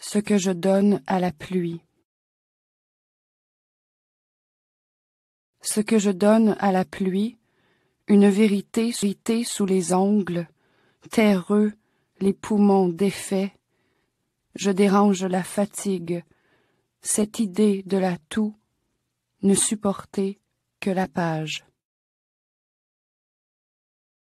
ce que je donne à la pluie. Ce que je donne à la pluie, une vérité suitée sous les ongles, terreux, les poumons défaits, je dérange la fatigue, cette idée de la toux, ne supporter que la page.